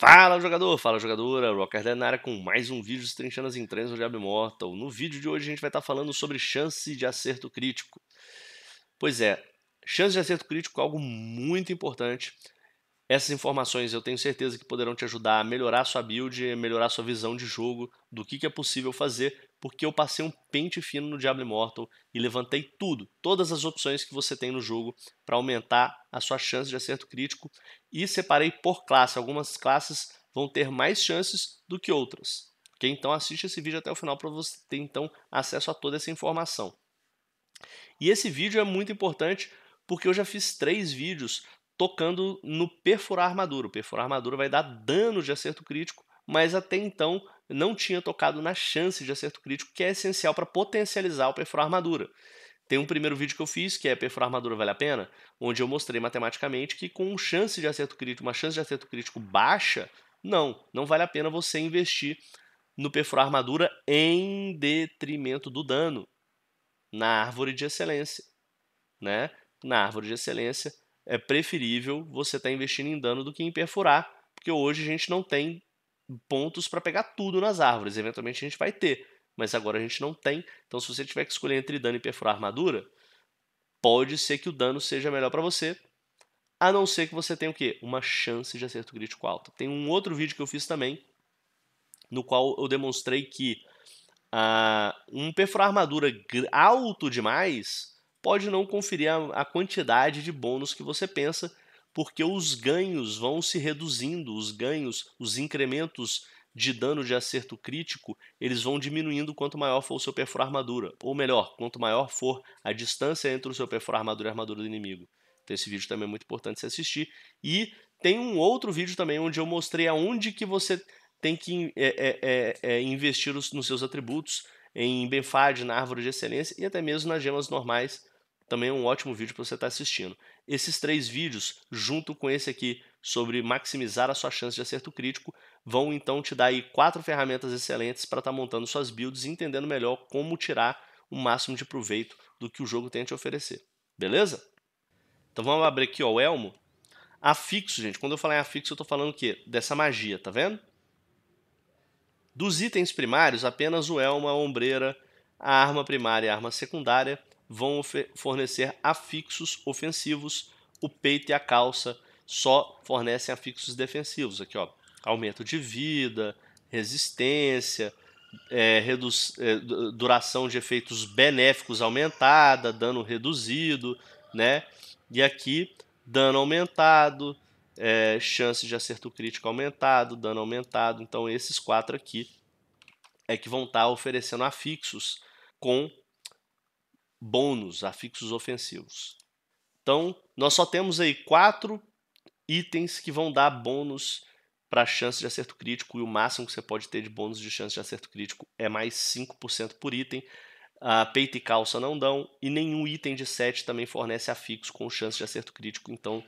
Fala jogador, fala jogadora, Rocker da área com mais um vídeo destrinchando as entranhas do Diablo Immortal. No vídeo de hoje a gente vai estar tá falando sobre chance de acerto crítico. Pois é, chance de acerto crítico é algo muito importante. Essas informações eu tenho certeza que poderão te ajudar a melhorar sua build, melhorar sua visão de jogo, do que, que é possível fazer porque eu passei um pente fino no Diablo Immortal e levantei tudo, todas as opções que você tem no jogo para aumentar a sua chance de acerto crítico e separei por classe. Algumas classes vão ter mais chances do que outras. Okay? Então assiste esse vídeo até o final para você ter então acesso a toda essa informação. E esse vídeo é muito importante porque eu já fiz três vídeos tocando no perfurar armadura. O perfurar armadura vai dar dano de acerto crítico, mas até então não tinha tocado na chance de acerto crítico, que é essencial para potencializar o perfurar armadura. Tem um primeiro vídeo que eu fiz, que é Perfurar Armadura Vale a Pena, onde eu mostrei matematicamente que com chance de acerto crítico, uma chance de acerto crítico baixa, não, não vale a pena você investir no perfurar armadura em detrimento do dano na árvore de excelência. Né? Na árvore de excelência é preferível você estar tá investindo em dano do que em perfurar, porque hoje a gente não tem pontos para pegar tudo nas árvores. Eventualmente a gente vai ter, mas agora a gente não tem. Então, se você tiver que escolher entre dano e perfurar armadura, pode ser que o dano seja melhor para você, a não ser que você tenha o quê? Uma chance de acerto crítico alta. Tem um outro vídeo que eu fiz também, no qual eu demonstrei que uh, um perfurar armadura alto demais pode não conferir a, a quantidade de bônus que você pensa, porque os ganhos vão se reduzindo, os ganhos, os incrementos de dano de acerto crítico, eles vão diminuindo quanto maior for o seu perfurar armadura. Ou melhor, quanto maior for a distância entre o seu perfurar armadura e a armadura do inimigo. Então esse vídeo também é muito importante se assistir. E tem um outro vídeo também onde eu mostrei aonde que você tem que é, é, é, é investir nos seus atributos, em Benfad, na árvore de excelência e até mesmo nas gemas normais também é um ótimo vídeo para você estar tá assistindo. Esses três vídeos, junto com esse aqui sobre maximizar a sua chance de acerto crítico, vão então te dar aí quatro ferramentas excelentes para estar tá montando suas builds e entendendo melhor como tirar o máximo de proveito do que o jogo tem a te oferecer. Beleza? Então vamos abrir aqui ó, o elmo. Afixo, gente, quando eu falar em afixo, eu estou falando o quê? Dessa magia, tá vendo? Dos itens primários, apenas o elmo, a ombreira, a arma primária e a arma secundária vão fornecer afixos ofensivos, o peito e a calça só fornecem afixos defensivos. Aqui, ó, aumento de vida, resistência, é, é, duração de efeitos benéficos aumentada, dano reduzido, né? E aqui, dano aumentado, é, chance de acerto crítico aumentado, dano aumentado. Então, esses quatro aqui é que vão estar tá oferecendo afixos com bônus, afixos ofensivos. Então, nós só temos aí quatro itens que vão dar bônus para chance de acerto crítico, e o máximo que você pode ter de bônus de chance de acerto crítico é mais 5% por item. A peito e calça não dão, e nenhum item de 7 também fornece afixo com chance de acerto crítico, então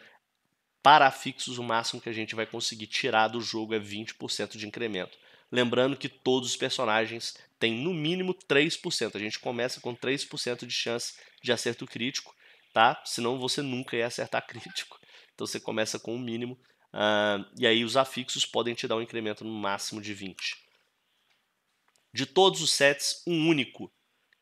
para afixos o máximo que a gente vai conseguir tirar do jogo é 20% de incremento. Lembrando que todos os personagens têm no mínimo 3%. A gente começa com 3% de chance de acerto crítico, tá? Senão você nunca ia acertar crítico. Então você começa com o um mínimo. Uh, e aí os afixos podem te dar um incremento no máximo de 20. De todos os sets, um único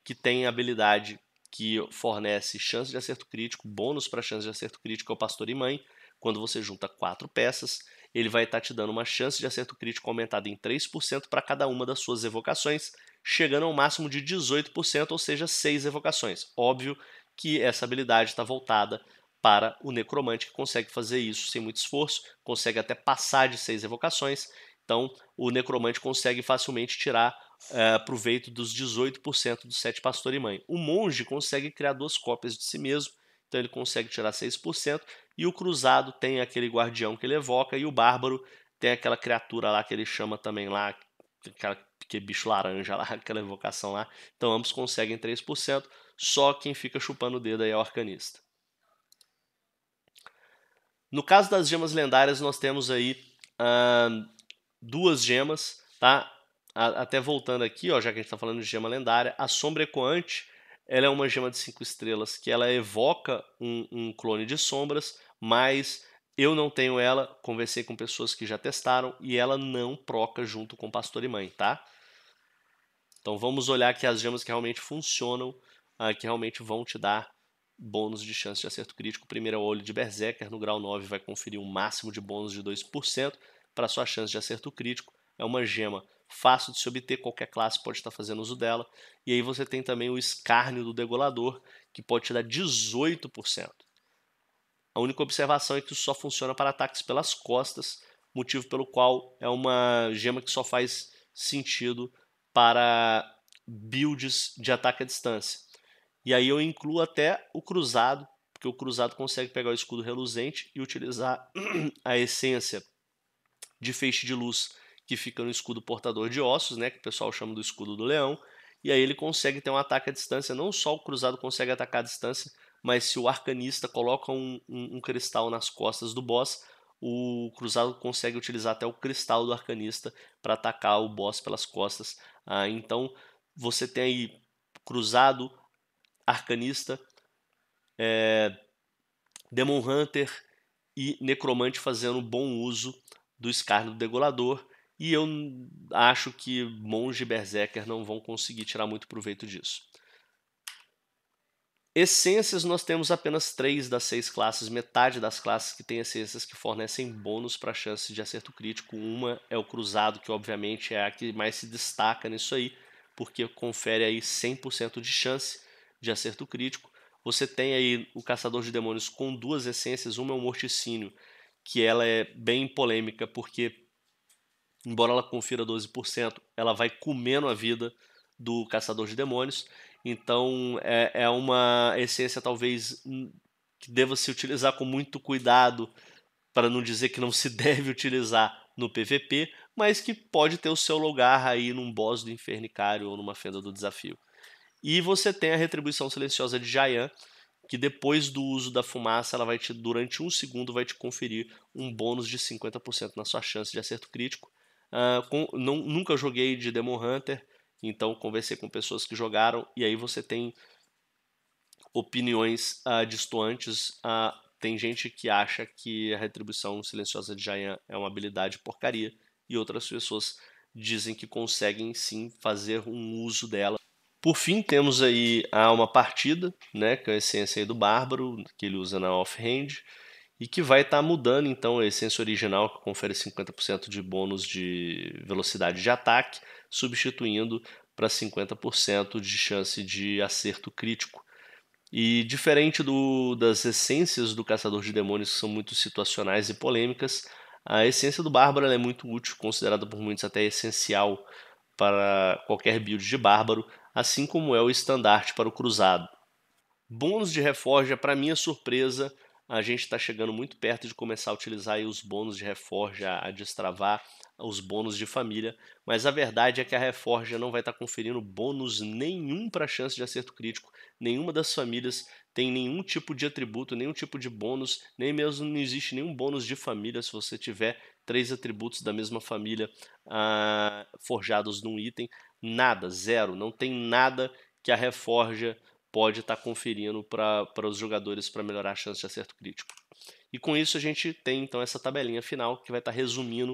que tem habilidade que fornece chance de acerto crítico, bônus para chance de acerto crítico é o Pastor e Mãe, quando você junta quatro peças ele vai estar tá te dando uma chance de acerto crítico aumentada em 3% para cada uma das suas evocações, chegando ao máximo de 18%, ou seja, 6 evocações. Óbvio que essa habilidade está voltada para o necromante que consegue fazer isso sem muito esforço, consegue até passar de 6 evocações. Então, o necromante consegue facilmente tirar eh, proveito dos 18% do sete pastor e mãe. O monge consegue criar duas cópias de si mesmo então ele consegue tirar 6%. E o cruzado tem aquele guardião que ele evoca. E o bárbaro tem aquela criatura lá que ele chama também lá. Aquela, que bicho laranja lá, aquela evocação lá. Então ambos conseguem 3%. Só quem fica chupando o dedo aí é o arcanista. No caso das gemas lendárias, nós temos aí uh, duas gemas, tá? até voltando aqui, ó, já que a gente está falando de gema lendária, a sombra ecoante ela é uma gema de cinco estrelas que ela evoca um, um clone de sombras, mas eu não tenho ela, conversei com pessoas que já testaram e ela não proca junto com pastor e mãe, tá? Então vamos olhar aqui as gemas que realmente funcionam, ah, que realmente vão te dar bônus de chance de acerto crítico. Primeiro é o olho de Berserker, no grau 9 vai conferir um máximo de bônus de 2% para sua chance de acerto crítico. É uma gema fácil de se obter, qualquer classe pode estar fazendo uso dela. E aí você tem também o escárnio do degolador, que pode te dar 18%. A única observação é que isso só funciona para ataques pelas costas, motivo pelo qual é uma gema que só faz sentido para builds de ataque à distância. E aí eu incluo até o cruzado, porque o cruzado consegue pegar o escudo reluzente e utilizar a essência de feixe de luz que fica no escudo portador de ossos, né, que o pessoal chama do escudo do leão, e aí ele consegue ter um ataque à distância, não só o cruzado consegue atacar à distância, mas se o arcanista coloca um, um, um cristal nas costas do boss, o cruzado consegue utilizar até o cristal do arcanista para atacar o boss pelas costas. Ah, então você tem aí cruzado, arcanista, é, Demon Hunter e Necromante fazendo bom uso do escárnio do degolador. E eu acho que monge e berserker não vão conseguir tirar muito proveito disso. Essências, nós temos apenas três das seis classes, metade das classes que tem essências que fornecem bônus para chance de acerto crítico. Uma é o cruzado, que obviamente é a que mais se destaca nisso aí, porque confere aí 100% de chance de acerto crítico. Você tem aí o caçador de demônios com duas essências, uma é o morticínio, que ela é bem polêmica, porque embora ela confira 12%, ela vai comendo a vida do caçador de demônios. Então é, é uma essência talvez hum, que deva se utilizar com muito cuidado, para não dizer que não se deve utilizar no PVP, mas que pode ter o seu lugar aí num boss do Infernicário ou numa fenda do desafio. E você tem a retribuição silenciosa de Jayan, que depois do uso da fumaça, ela vai te, durante um segundo, vai te conferir um bônus de 50% na sua chance de acerto crítico. Uh, com, não, nunca joguei de Demon Hunter, então conversei com pessoas que jogaram, e aí você tem opiniões uh, distantes. Uh, tem gente que acha que a retribuição silenciosa de Jaian é uma habilidade porcaria, e outras pessoas dizem que conseguem sim fazer um uso dela. Por fim, temos aí uma partida, né, com é a essência do Bárbaro, que ele usa na offhand. hand e que vai estar tá mudando então a essência original que confere 50% de bônus de velocidade de ataque, substituindo para 50% de chance de acerto crítico. E diferente do, das essências do Caçador de Demônios, que são muito situacionais e polêmicas, a essência do Bárbaro é muito útil, considerada por muitos até essencial para qualquer build de Bárbaro, assim como é o estandarte para o Cruzado. Bônus de Reforja, é, para minha surpresa, a gente está chegando muito perto de começar a utilizar os bônus de reforja, a destravar os bônus de família, mas a verdade é que a reforja não vai estar tá conferindo bônus nenhum para a chance de acerto crítico, nenhuma das famílias tem nenhum tipo de atributo, nenhum tipo de bônus, nem mesmo não existe nenhum bônus de família se você tiver três atributos da mesma família ah, forjados num item, nada, zero, não tem nada que a reforja pode estar tá conferindo para os jogadores para melhorar a chance de acerto crítico. E com isso a gente tem então essa tabelinha final que vai estar tá resumindo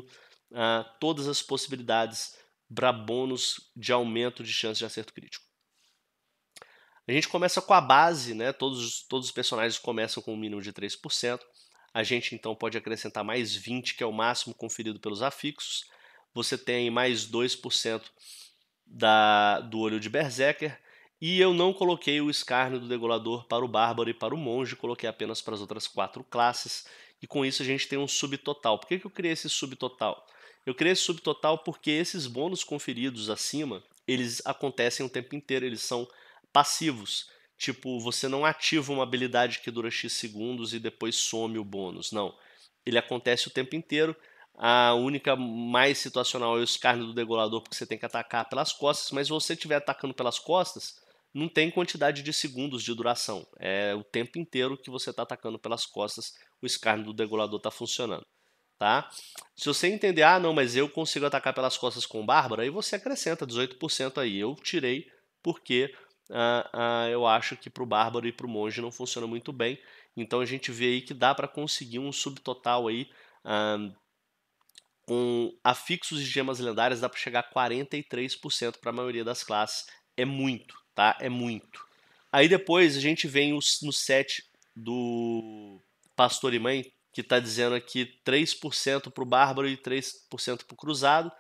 uh, todas as possibilidades para bônus de aumento de chance de acerto crítico. A gente começa com a base, né? todos, todos os personagens começam com um mínimo de 3%. A gente então pode acrescentar mais 20, que é o máximo conferido pelos afixos. Você tem mais 2% da, do olho de Berserker e eu não coloquei o escárnio do degolador para o bárbaro e para o monge, coloquei apenas para as outras quatro classes. E com isso a gente tem um subtotal. Por que, que eu criei esse subtotal? Eu criei esse subtotal porque esses bônus conferidos acima, eles acontecem o tempo inteiro, eles são passivos. Tipo, você não ativa uma habilidade que dura X segundos e depois some o bônus. Não. Ele acontece o tempo inteiro. A única mais situacional é o escárnio do degolador, porque você tem que atacar pelas costas. Mas se você estiver atacando pelas costas, não tem quantidade de segundos de duração. É o tempo inteiro que você está atacando pelas costas, o escárnio do degolador está funcionando. Tá? Se você entender, ah, não, mas eu consigo atacar pelas costas com Bárbara, aí você acrescenta 18% aí. Eu tirei porque ah, ah, eu acho que para o Bárbaro e para o Monge não funciona muito bem. Então a gente vê aí que dá para conseguir um subtotal aí ah, com afixos de gemas lendárias, dá para chegar a 43% para a maioria das classes. É muito, tá? É muito. Aí depois a gente vem no set do Pastor e Mãe, que está dizendo aqui 3% para o bárbaro e 3% para o cruzado,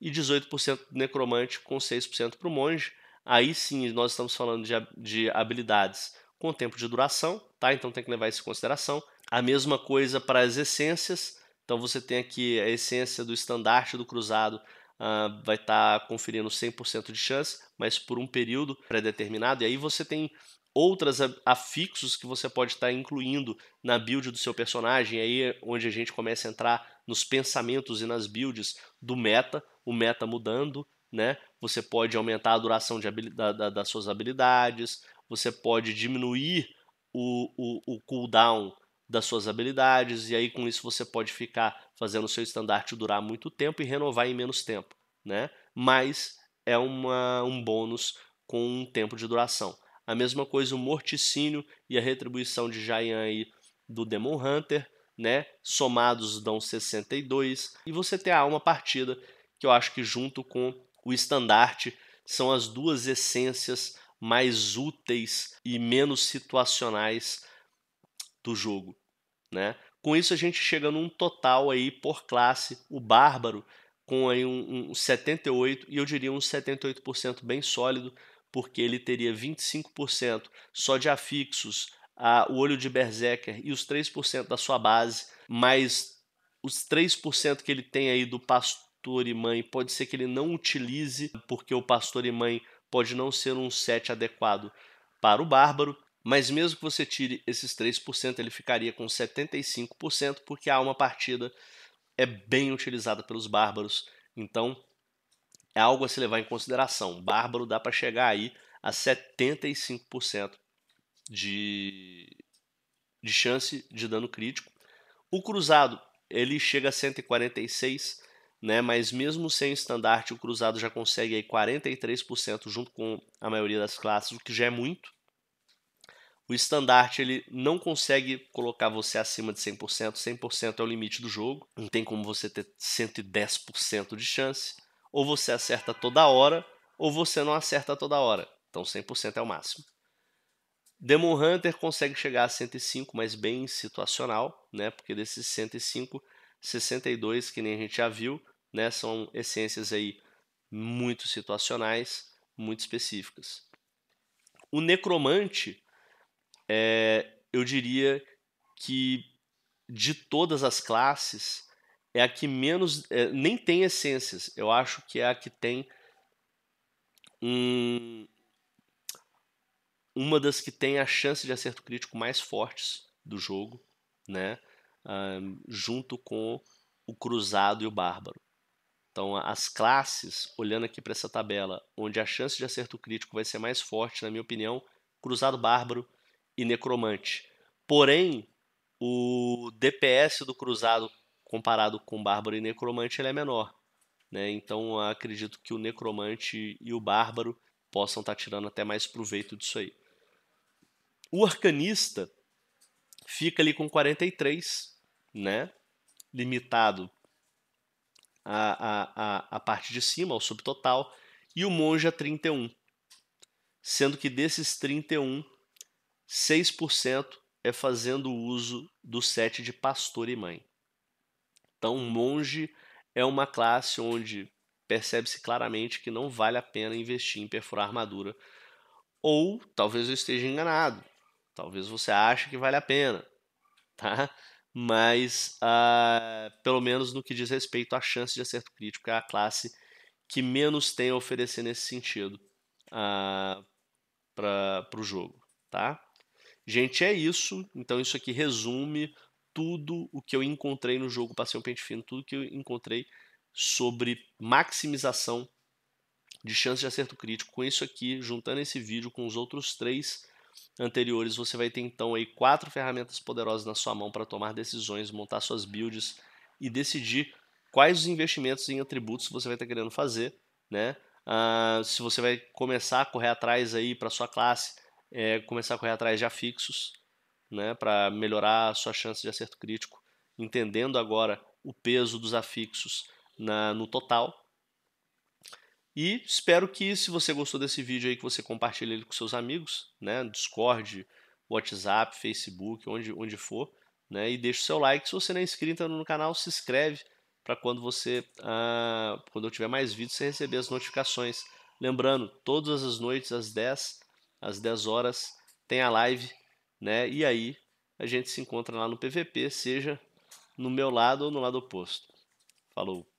e 18% do necromante com 6% para o monge. Aí sim nós estamos falando de, de habilidades com tempo de duração, tá? Então tem que levar isso em consideração. A mesma coisa para as essências. Então você tem aqui a essência do estandarte do cruzado uh, vai estar tá conferindo 100% de chance, mas por um período pré-determinado. E aí você tem outras afixos que você pode estar tá incluindo na build do seu personagem, aí é onde a gente começa a entrar nos pensamentos e nas builds do meta, o meta mudando, né? Você pode aumentar a duração da, da, das suas habilidades, você pode diminuir o, o, o cooldown das suas habilidades, e aí com isso você pode ficar fazendo o seu estandarte durar muito tempo e renovar em menos tempo, né? Mas é uma, um bônus com um tempo de duração. A mesma coisa o morticínio e a retribuição de Jaian aí do Demon Hunter, né? Somados dão 62. E você tem a alma partida, que eu acho que junto com o estandarte são as duas essências mais úteis e menos situacionais do jogo. Né? Com isso a gente chega num total aí por classe, o bárbaro com aí um, um 78 e eu diria um 78% bem sólido, porque ele teria 25% só de afixos, a, o olho de berserker e os 3% da sua base, mais os 3% que ele tem aí do pastor e mãe, pode ser que ele não utilize, porque o pastor e mãe pode não ser um set adequado para o bárbaro, mas mesmo que você tire esses 3%, ele ficaria com 75%, porque a alma partida é bem utilizada pelos bárbaros. Então, é algo a se levar em consideração. Bárbaro dá para chegar aí a 75% de, de chance de dano crítico. O cruzado, ele chega a 146, né? Mas mesmo sem estandarte, o cruzado já consegue aí 43% junto com a maioria das classes, o que já é muito. O estandarte ele não consegue colocar você acima de 100%, 100% é o limite do jogo, não tem como você ter 110% de chance. Ou você acerta toda hora, ou você não acerta toda hora. Então 100% é o máximo. Demon Hunter consegue chegar a 105, mas bem situacional, né? Porque desses 105, 62, que nem a gente já viu, né, são essências aí muito situacionais, muito específicas. O necromante é, eu diria que de todas as classes é a que menos é, nem tem essências. Eu acho que é a que tem um, uma das que tem a chance de acerto crítico mais fortes do jogo, né? Ah, junto com o cruzado e o bárbaro. Então, as classes, olhando aqui para essa tabela, onde a chance de acerto crítico vai ser mais forte, na minha opinião, cruzado bárbaro, e necromante. Porém, o DPS do cruzado comparado com bárbaro e necromante ele é menor. Né? Então acredito que o necromante e o bárbaro possam estar tá tirando até mais proveito disso aí. O arcanista fica ali com 43, né? limitado à, a a parte de cima, ao subtotal, e o monge a 31. Sendo que desses 31, 6% é fazendo uso do sete de pastor e mãe. Então, monge é uma classe onde percebe-se claramente que não vale a pena investir em perfurar armadura. Ou talvez eu esteja enganado. Talvez você ache que vale a pena, tá? Mas, ah, pelo menos no que diz respeito à chance de acerto crítico, é a classe que menos tem a oferecer nesse sentido ah, para o jogo, tá? Gente, é isso. Então isso aqui resume tudo o que eu encontrei no jogo Passei um Pente Fino, tudo que eu encontrei sobre maximização de chance de acerto crítico. Com isso aqui, juntando esse vídeo com os outros três anteriores, você vai ter então aí quatro ferramentas poderosas na sua mão para tomar decisões, montar suas builds e decidir quais os investimentos em atributos você vai estar tá querendo fazer, né? Uh, se você vai começar a correr atrás aí para sua classe é começar a correr atrás de afixos, né, para melhorar a sua chance de acerto crítico, entendendo agora o peso dos afixos na, no total. E espero que, se você gostou desse vídeo aí, que você compartilhe ele com seus amigos, né, Discord, WhatsApp, Facebook, onde, onde for, né, e deixe o seu like. Se você não é inscrito no canal, se inscreve para quando você, ah, quando eu tiver mais vídeos, você receber as notificações. Lembrando, todas as noites às 10 às 10 horas, tem a live, né? E aí a gente se encontra lá no PVP, seja no meu lado ou no lado oposto. Falou!